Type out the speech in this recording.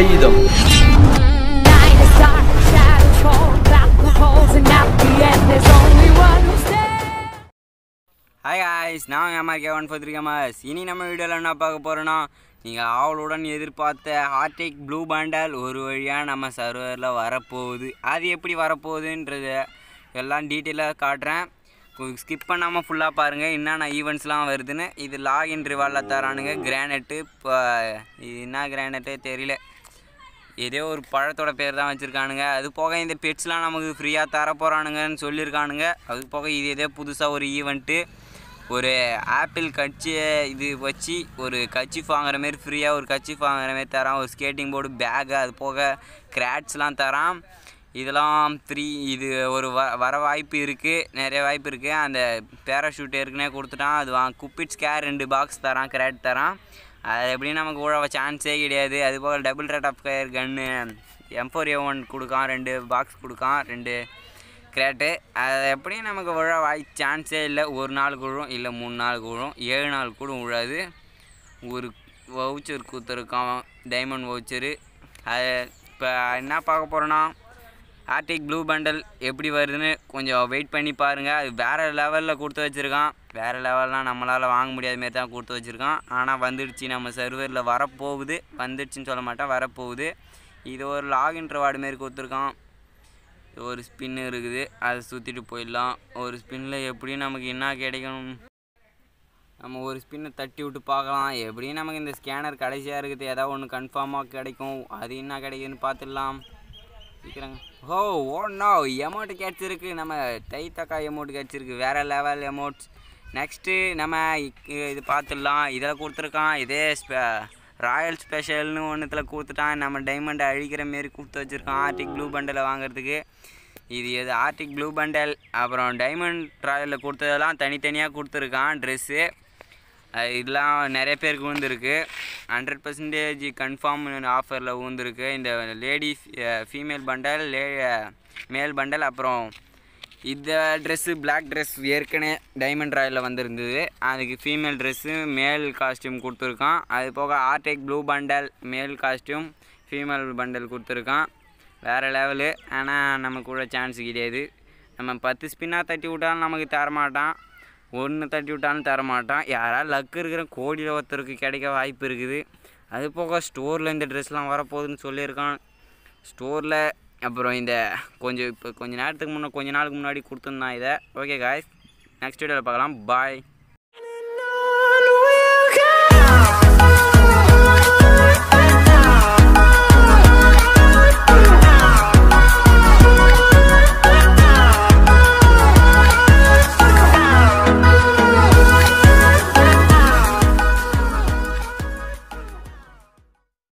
ஆயுதம் ஹாய் ஹாய்ஸ் நான் அம்மாக்கே one four இனி நம்ம வீடியோவில் என்ன பார்க்க போகிறோன்னா நீங்கள் ஆவலுடன் எதிர்பார்த்த ஹார்டேக் ப்ளூ பேண்டால் ஒரு வழியாக நம்ம சர்வரில் வரப்போகுது அது எப்படி வரப்போகுதுன்றது எல்லாம் டீட்டெயிலாக காட்டுறேன் ஸ்கிப் பண்ணாமல் ஃபுல்லாக பாருங்கள் என்னென்ன ஈவெண்ட்ஸ்லாம் வருதுன்னு இது லாகின் ரிவாலில் தரானுங்க கிரானைட்டு இப்போ இது என்ன கிரானைட்டே தெரியல ஏதோ ஒரு பழத்தோட பேர் தான் வச்சுருக்கானுங்க அது போக இந்த பெட்ஸ்லாம் நமக்கு ஃப்ரீயாக தர போகிறானுங்கன்னு சொல்லியிருக்கானுங்க அது போக இது ஏதோ புதுசாக ஒரு ஈவெண்ட்டு ஒரு ஆப்பிள் கட்சியை இது வச்சு ஒரு கட்சி வாங்குற மாரி ஃப்ரீயாக ஒரு கட்சி வாங்குற மாரி தரான் ஒரு ஸ்கேட்டிங் போர்டு பேகு அது போக கிராட்ஸ்லாம் தரான் இதெல்லாம் ஃப்ரீ இது ஒரு வ வர வாய்ப்பு இருக்குது நிறைய வாய்ப்பு இருக்குது அந்த பேராஷூட் ஏற்கனவே கொடுத்துட்டான் அது வாங்க குப்பிட்ஸ்கே ரெண்டு பாக்ஸ் தரான் கிராட் தரான் அது எப்படியும் நமக்கு ஊழ சான்ஸே கிடையாது அதுபோக டபுள் ரேட் ஆஃப் ஃபயர் கன்னு ஏ ஒன் கொடுக்கும் ரெண்டு பாக்ஸ் கொடுக்கான் ரெண்டு கிரேட்டு அது எப்படியும் நமக்கு விழ வாய் சான்ஸே இல்லை ஒரு நாள் கூழும் இல்லை மூணு நாள் குழும் ஏழு நாள் கூட விழாது ஒரு வவுச்சர் கூத்துருக்கான் டைமண்ட் வவுச்சரு அது இப்போ என்ன பார்க்க போகிறோன்னா ஆர்டிக் ப்ளூ பண்டல் எப்படி வருதுன்னு கொஞ்சம் வெயிட் பண்ணி பாருங்கள் அது வேறு லெவலில் கொடுத்து வச்சுருக்கான் வேறு லெவல்லாம் நம்மளால் வாங்க முடியாத மாரி தான் கொடுத்து வச்சுருக்கான் ஆனால் வந்துடுச்சு நம்ம சர்வரில் வரப்போகுது வந்துடுச்சுன்னு சொல்ல மாட்டேன் வரப்போகுது இது ஒரு லாகின் ரிவார்டு மாரி கொடுத்துருக்கான் ஒரு ஸ்பின்னு இருக்குது அதை சுற்றிட்டு போயிடலாம் ஒரு ஸ்பின்னில் எப்படியும் நமக்கு என்ன கிடைக்கணும் நம்ம ஒரு ஸ்பின்னை தட்டி விட்டு பார்க்கலாம் எப்படியும் நமக்கு இந்த ஸ்கேனர் கடைசியாக இருக்குது ஏதாவது ஒன்று கன்ஃபார்மாக கிடைக்கும் அது என்ன கிடைக்குதுன்னு பார்த்துடலாம் சீக்கிரங்க ஓ ஓடனோ எமௌண்ட் கிடச்சிருக்கு நம்ம தக்கா எமௌண்ட் கிடச்சிருக்கு வேறு லெவல் எமௌண்ட்ஸ் நெக்ஸ்ட்டு நம்ம இது பார்த்துடலாம் இதில் கொடுத்துருக்கான் இதே ஸ்பெ ராயல் ஸ்பெஷல்னு ஒன்றுத்தில் கொடுத்துட்டான் நம்ம டைமண்டை அழிக்கிற மாரி கொடுத்து வச்சுருக்கான் ஆர்டிக் ப்ளூ பண்டலை வாங்குறதுக்கு இது எது ஆர்டிக் ப்ளூ பண்டல் அப்புறம் டைமண்ட் ராயலில் கொடுத்ததெல்லாம் தனித்தனியாக கொடுத்துருக்கான் ட்ரெஸ்ஸு இதெல்லாம் நிறைய பேருக்கு விழுந்துருக்கு ஹண்ட்ரட் பர்சன்டேஜ் கன்ஃபார்ம் ஆஃபரில் விழுந்துருக்கு இந்த லேடிஸ் ஃபீமேல் பண்டல் லே மேல் பண்டல் அப்புறம் இந்த ட்ரெஸ்ஸு பிளாக் ட்ரெஸ் ஏற்கனவே டைமண்ட் ராயலில் வந்திருந்தது அதுக்கு ஃபீமேல் ட்ரெஸ்ஸு மேல் காஸ்ட்யூம் கொடுத்துருக்கான் அது போக ஆர்டெக் ப்ளூ பண்டல் மேல் காஸ்ட்யூம் ஃபீமேல் பண்டல் கொடுத்துருக்கான் வேறு லெவலு ஆனால் நமக்கு கூட சான்ஸ் கிடையாது நம்ம பத்து ஸ்பின்னாக தட்டி விட்டாலும் நமக்கு தரமாட்டான் ஒன்று தட்டி விட்டாலும் தரமாட்டான் யாராவது லக்கு இருக்கிற கோடியில் ஒருத்தருக்கு கிடைக்க வாய்ப்பு இருக்குது அது போக ஸ்டோரில் இந்த ட்ரெஸ்லாம் வரப்போகுதுன்னு சொல்லியிருக்கான் ஸ்டோரில் அப்புறம் இந்த கொஞ்சம் இப்போ கொஞ்சம் நேரத்துக்கு முன்னே கொஞ்ச நாளுக்கு முன்னாடி கொடுத்துருந்தான் இதை ஓகே காய்ஸ் நெக்ஸ்ட் வீடியோவில் பார்க்கலாம் பாய்